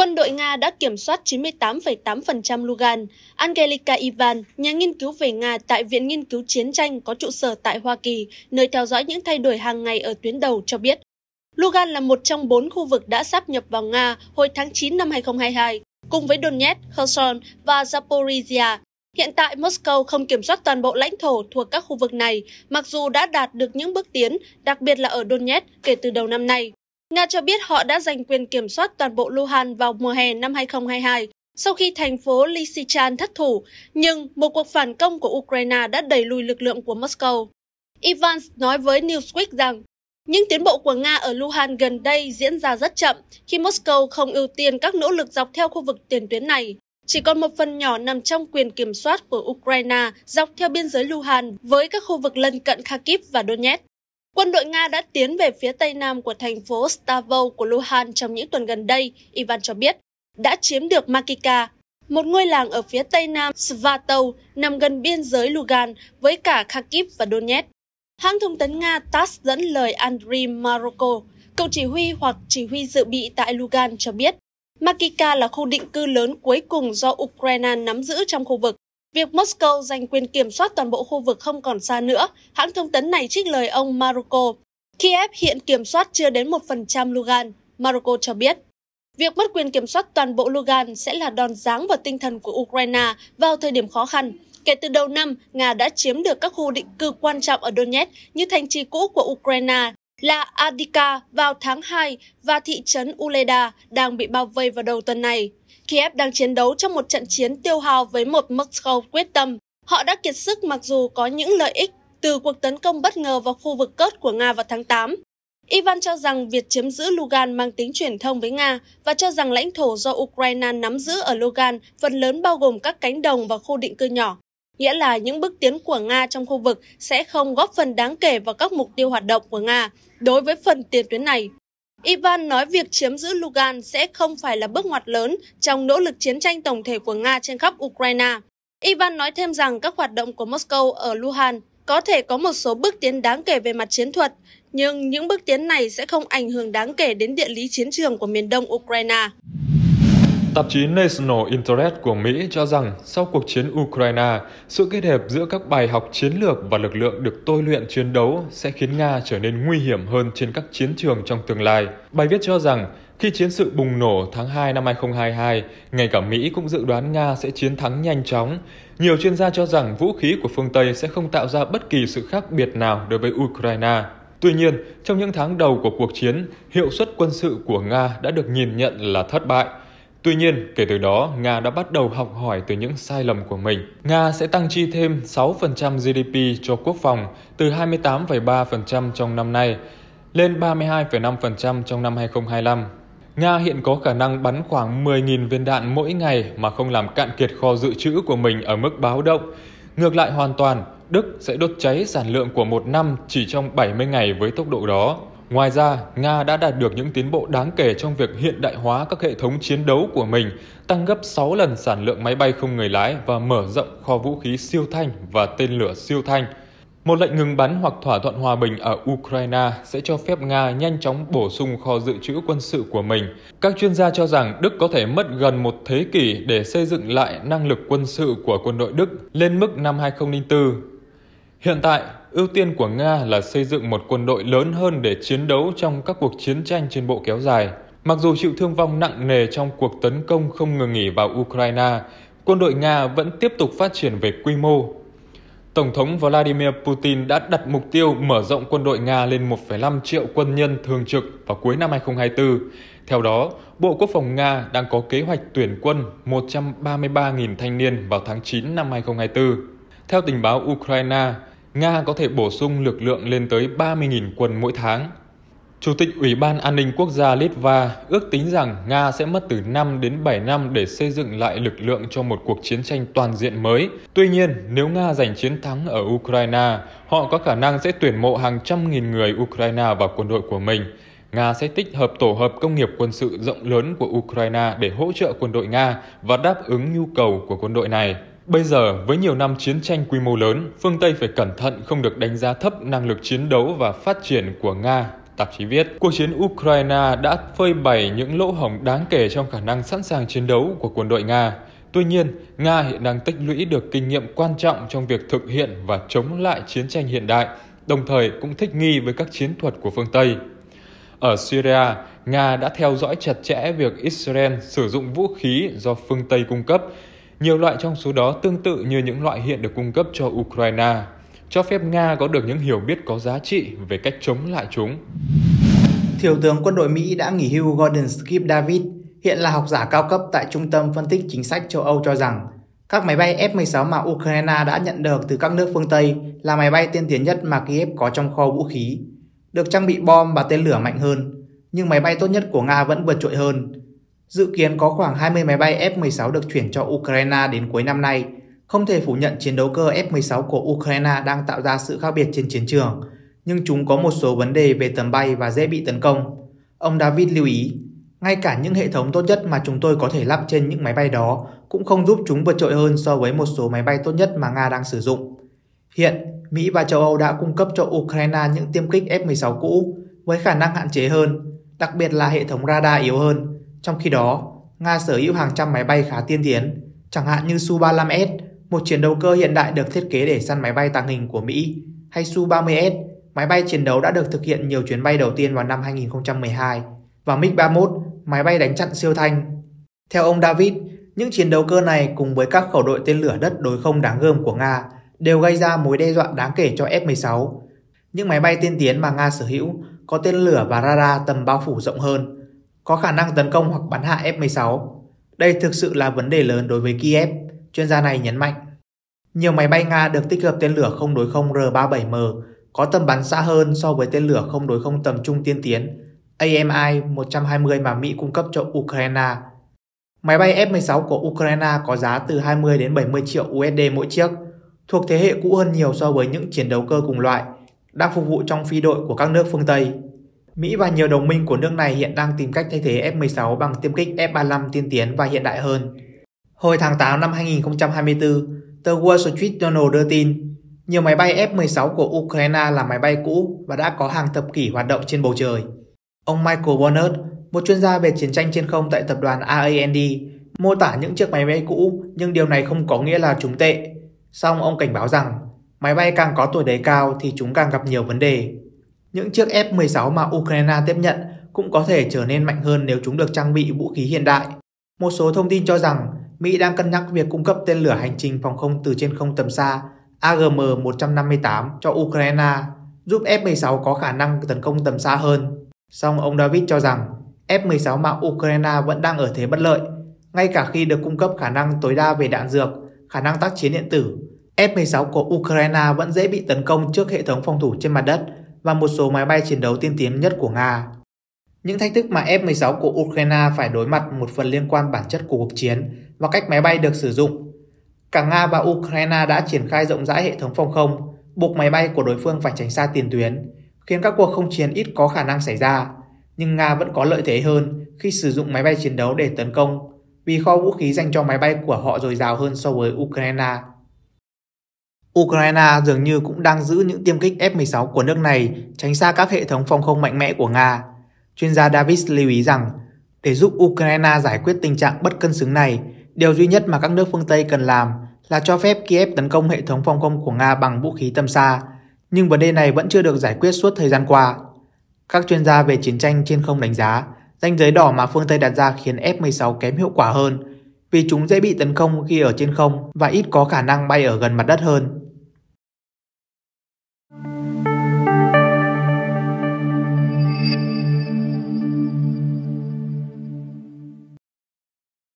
Quân đội Nga đã kiểm soát 98,8% Lugan. Angelika Ivan, nhà nghiên cứu về Nga tại Viện Nghiên cứu Chiến tranh có trụ sở tại Hoa Kỳ, nơi theo dõi những thay đổi hàng ngày ở tuyến đầu cho biết. Lugan là một trong bốn khu vực đã sáp nhập vào Nga hồi tháng 9 năm 2022, cùng với Donetsk, Kherson và Zaporizhia. Hiện tại, Moscow không kiểm soát toàn bộ lãnh thổ thuộc các khu vực này, mặc dù đã đạt được những bước tiến, đặc biệt là ở Donetsk kể từ đầu năm nay. Nga cho biết họ đã giành quyền kiểm soát toàn bộ Luhan vào mùa hè năm 2022 sau khi thành phố Lysychansk thất thủ, nhưng một cuộc phản công của Ukraine đã đẩy lùi lực lượng của Moscow. Ivans nói với Newsweek rằng những tiến bộ của Nga ở Luhan gần đây diễn ra rất chậm khi Moscow không ưu tiên các nỗ lực dọc theo khu vực tiền tuyến này. Chỉ còn một phần nhỏ nằm trong quyền kiểm soát của Ukraine dọc theo biên giới Luhan với các khu vực lân cận Kharkiv và Donetsk. Quân đội Nga đã tiến về phía tây nam của thành phố Stavol của Luhansk trong những tuần gần đây, Ivan cho biết, đã chiếm được Makika, một ngôi làng ở phía tây nam Svatov nằm gần biên giới Lugan với cả Kharkiv và Donetsk. Hãng thông tấn Nga TASS dẫn lời Andriy Maroko, cựu chỉ huy hoặc chỉ huy dự bị tại Lugan cho biết, Makika là khu định cư lớn cuối cùng do Ukraine nắm giữ trong khu vực Việc Moscow giành quyền kiểm soát toàn bộ khu vực không còn xa nữa, hãng thông tấn này trích lời ông Maroko. Kiev hiện kiểm soát chưa đến 1% Lugan, Maroko cho biết. Việc mất quyền kiểm soát toàn bộ Lugan sẽ là đòn giáng vào tinh thần của Ukraine vào thời điểm khó khăn. Kể từ đầu năm, Nga đã chiếm được các khu định cư quan trọng ở Donetsk như thành trì cũ của Ukraine là Adika vào tháng 2 và thị trấn Uleda đang bị bao vây vào đầu tuần này. Kiev đang chiến đấu trong một trận chiến tiêu hao với một Moscow quyết tâm. Họ đã kiệt sức mặc dù có những lợi ích từ cuộc tấn công bất ngờ vào khu vực cốt của Nga vào tháng 8. Ivan cho rằng việc chiếm giữ Lugan mang tính truyền thông với Nga và cho rằng lãnh thổ do Ukraine nắm giữ ở Lugan phần lớn bao gồm các cánh đồng và khu định cư nhỏ, nghĩa là những bước tiến của Nga trong khu vực sẽ không góp phần đáng kể vào các mục tiêu hoạt động của Nga, Đối với phần tiền tuyến này, Ivan nói việc chiếm giữ Lugan sẽ không phải là bước ngoặt lớn trong nỗ lực chiến tranh tổng thể của Nga trên khắp Ukraine. Ivan nói thêm rằng các hoạt động của Moscow ở Luhan có thể có một số bước tiến đáng kể về mặt chiến thuật, nhưng những bước tiến này sẽ không ảnh hưởng đáng kể đến địa lý chiến trường của miền đông Ukraine. Tạp chí National Interest của Mỹ cho rằng sau cuộc chiến Ukraine, sự kết hợp giữa các bài học chiến lược và lực lượng được tôi luyện chiến đấu sẽ khiến Nga trở nên nguy hiểm hơn trên các chiến trường trong tương lai. Bài viết cho rằng khi chiến sự bùng nổ tháng 2 năm 2022, ngay cả Mỹ cũng dự đoán Nga sẽ chiến thắng nhanh chóng. Nhiều chuyên gia cho rằng vũ khí của phương Tây sẽ không tạo ra bất kỳ sự khác biệt nào đối với Ukraine. Tuy nhiên, trong những tháng đầu của cuộc chiến, hiệu suất quân sự của Nga đã được nhìn nhận là thất bại – Tuy nhiên, kể từ đó, Nga đã bắt đầu học hỏi từ những sai lầm của mình. Nga sẽ tăng chi thêm 6% GDP cho quốc phòng từ 28,3% trong năm nay lên 32,5% trong năm 2025. Nga hiện có khả năng bắn khoảng 10.000 viên đạn mỗi ngày mà không làm cạn kiệt kho dự trữ của mình ở mức báo động. Ngược lại hoàn toàn, Đức sẽ đốt cháy sản lượng của một năm chỉ trong 70 ngày với tốc độ đó. Ngoài ra, Nga đã đạt được những tiến bộ đáng kể trong việc hiện đại hóa các hệ thống chiến đấu của mình, tăng gấp 6 lần sản lượng máy bay không người lái và mở rộng kho vũ khí siêu thanh và tên lửa siêu thanh. Một lệnh ngừng bắn hoặc thỏa thuận hòa bình ở Ukraine sẽ cho phép Nga nhanh chóng bổ sung kho dự trữ quân sự của mình. Các chuyên gia cho rằng Đức có thể mất gần một thế kỷ để xây dựng lại năng lực quân sự của quân đội Đức lên mức năm 2004. Hiện tại, ưu tiên của Nga là xây dựng một quân đội lớn hơn để chiến đấu trong các cuộc chiến tranh trên bộ kéo dài. Mặc dù chịu thương vong nặng nề trong cuộc tấn công không ngừng nghỉ vào Ukraine, quân đội Nga vẫn tiếp tục phát triển về quy mô. Tổng thống Vladimir Putin đã đặt mục tiêu mở rộng quân đội Nga lên 1,5 triệu quân nhân thường trực vào cuối năm 2024. Theo đó, Bộ Quốc phòng Nga đang có kế hoạch tuyển quân 133.000 thanh niên vào tháng 9 năm 2024. Theo tình báo Ukraine, Nga có thể bổ sung lực lượng lên tới 30.000 quân mỗi tháng. Chủ tịch Ủy ban An ninh Quốc gia Litva ước tính rằng Nga sẽ mất từ 5 đến 7 năm để xây dựng lại lực lượng cho một cuộc chiến tranh toàn diện mới. Tuy nhiên, nếu Nga giành chiến thắng ở Ukraine, họ có khả năng sẽ tuyển mộ hàng trăm nghìn người Ukraine vào quân đội của mình. Nga sẽ tích hợp tổ hợp công nghiệp quân sự rộng lớn của Ukraine để hỗ trợ quân đội Nga và đáp ứng nhu cầu của quân đội này. Bây giờ, với nhiều năm chiến tranh quy mô lớn, phương Tây phải cẩn thận không được đánh giá thấp năng lực chiến đấu và phát triển của Nga tạp chí viết. Cuộc chiến Ukraine đã phơi bày những lỗ hổng đáng kể trong khả năng sẵn sàng chiến đấu của quân đội Nga. Tuy nhiên, Nga hiện đang tích lũy được kinh nghiệm quan trọng trong việc thực hiện và chống lại chiến tranh hiện đại, đồng thời cũng thích nghi với các chiến thuật của phương Tây. Ở Syria, Nga đã theo dõi chặt chẽ việc Israel sử dụng vũ khí do phương Tây cung cấp nhiều loại trong số đó tương tự như những loại hiện được cung cấp cho Ukraine, cho phép Nga có được những hiểu biết có giá trị về cách chống lại chúng. Thiếu tướng quân đội Mỹ đã nghỉ hưu Gordon Skip David, hiện là học giả cao cấp tại Trung tâm Phân tích Chính sách châu Âu cho rằng các máy bay F-16 mà Ukraine đã nhận được từ các nước phương Tây là máy bay tiên tiến nhất mà Kiev có trong kho vũ khí, được trang bị bom và tên lửa mạnh hơn, nhưng máy bay tốt nhất của Nga vẫn vượt trội hơn, Dự kiến có khoảng 20 máy bay F-16 được chuyển cho Ukraine đến cuối năm nay. Không thể phủ nhận chiến đấu cơ F-16 của Ukraine đang tạo ra sự khác biệt trên chiến trường, nhưng chúng có một số vấn đề về tầm bay và dễ bị tấn công. Ông David lưu ý, ngay cả những hệ thống tốt nhất mà chúng tôi có thể lắp trên những máy bay đó cũng không giúp chúng vượt trội hơn so với một số máy bay tốt nhất mà Nga đang sử dụng. Hiện, Mỹ và châu Âu đã cung cấp cho Ukraine những tiêm kích F-16 cũ với khả năng hạn chế hơn, đặc biệt là hệ thống radar yếu hơn, trong khi đó, Nga sở hữu hàng trăm máy bay khá tiên tiến, chẳng hạn như Su-35S, một chiến đấu cơ hiện đại được thiết kế để săn máy bay tàng hình của Mỹ, hay Su-30S, máy bay chiến đấu đã được thực hiện nhiều chuyến bay đầu tiên vào năm 2012, và MiG-31, máy bay đánh chặn siêu thanh. Theo ông David, những chiến đấu cơ này cùng với các khẩu đội tên lửa đất đối không đáng gờm của Nga đều gây ra mối đe dọa đáng kể cho F-16. Những máy bay tiên tiến mà Nga sở hữu có tên lửa và radar tầm bao phủ rộng hơn, có khả năng tấn công hoặc bắn hạ F-16. Đây thực sự là vấn đề lớn đối với Kiev, chuyên gia này nhấn mạnh. Nhiều máy bay Nga được tích hợp tên lửa không đối không R-37M có tầm bắn xa hơn so với tên lửa không đối không tầm trung tiên tiến AMI-120 mà Mỹ cung cấp cho Ukraine. Máy bay F-16 của Ukraine có giá từ 20 đến 70 triệu USD mỗi chiếc, thuộc thế hệ cũ hơn nhiều so với những chiến đấu cơ cùng loại, đang phục vụ trong phi đội của các nước phương Tây. Mỹ và nhiều đồng minh của nước này hiện đang tìm cách thay thế F-16 bằng tiêm kích F-35 tiên tiến và hiện đại hơn. Hồi tháng 8 năm 2024, tờ Wall Street Journal đưa tin, nhiều máy bay F-16 của Ukraine là máy bay cũ và đã có hàng thập kỷ hoạt động trên bầu trời. Ông Michael Bonnert, một chuyên gia về chiến tranh trên không tại tập đoàn RAND, mô tả những chiếc máy bay cũ nhưng điều này không có nghĩa là chúng tệ. Song ông cảnh báo rằng, máy bay càng có tuổi đời cao thì chúng càng gặp nhiều vấn đề. Những chiếc F-16 mà Ukraine tiếp nhận cũng có thể trở nên mạnh hơn nếu chúng được trang bị vũ khí hiện đại. Một số thông tin cho rằng Mỹ đang cân nhắc việc cung cấp tên lửa hành trình phòng không từ trên không tầm xa AGM-158 cho Ukraine, giúp F-16 có khả năng tấn công tầm xa hơn. Song ông David cho rằng F-16 mà Ukraine vẫn đang ở thế bất lợi, ngay cả khi được cung cấp khả năng tối đa về đạn dược, khả năng tác chiến điện tử, F-16 của Ukraine vẫn dễ bị tấn công trước hệ thống phòng thủ trên mặt đất và một số máy bay chiến đấu tiên tiến nhất của Nga. Những thách thức mà F-16 của Ukraine phải đối mặt một phần liên quan bản chất của cuộc chiến và cách máy bay được sử dụng. Cả Nga và Ukraine đã triển khai rộng rãi hệ thống phòng không, buộc máy bay của đối phương phải tránh xa tiền tuyến, khiến các cuộc không chiến ít có khả năng xảy ra. Nhưng Nga vẫn có lợi thế hơn khi sử dụng máy bay chiến đấu để tấn công, vì kho vũ khí dành cho máy bay của họ dồi dào hơn so với Ukraine Ukraine dường như cũng đang giữ những tiêm kích F-16 của nước này tránh xa các hệ thống phòng không mạnh mẽ của Nga. Chuyên gia Davis lưu ý rằng, để giúp Ukraine giải quyết tình trạng bất cân xứng này, điều duy nhất mà các nước phương Tây cần làm là cho phép Kiev tấn công hệ thống phòng không của Nga bằng vũ khí tầm xa, nhưng vấn đề này vẫn chưa được giải quyết suốt thời gian qua. Các chuyên gia về chiến tranh trên không đánh giá, ranh giới đỏ mà phương Tây đặt ra khiến F-16 kém hiệu quả hơn, vì chúng dễ bị tấn công khi ở trên không và ít có khả năng bay ở gần mặt đất hơn.